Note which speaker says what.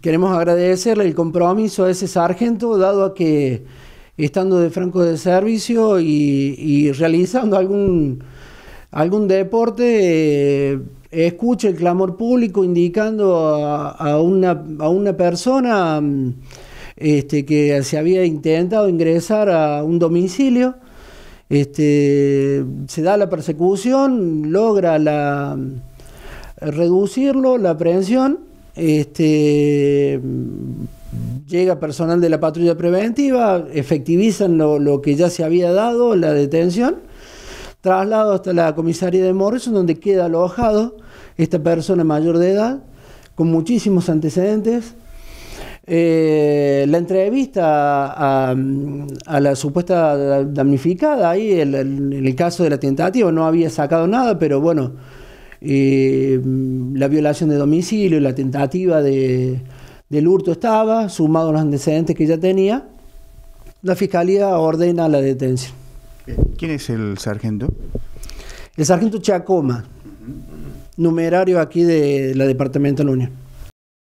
Speaker 1: queremos agradecerle el compromiso a ese sargento, dado a que estando de franco de servicio y, realizando algún, algún deporte, eh, el clamor público indicando a, una, a una persona mm, este, que se había intentado ingresar a un domicilio. Este, se da la persecución, logra la, reducirlo, la aprehensión este, llega personal de la patrulla preventiva, efectivizan lo, que ya se había dado, la detención, traslado hasta la comisaría de Morrison, donde queda alojado esta persona mayor de edad, con muchísimos antecedentes. Eh, la entrevista a, la supuesta damnificada, ahí en el, caso de la tentativa no había sacado nada, pero bueno, eh, la violación de domicilio, la tentativa de, del hurto estaba, sumado a los antecedentes que ya tenía, la fiscalía ordena la detención. Eh, ¿Quién es el sargento? El sargento Chacoma, numerario aquí de la Departamento de la Unión.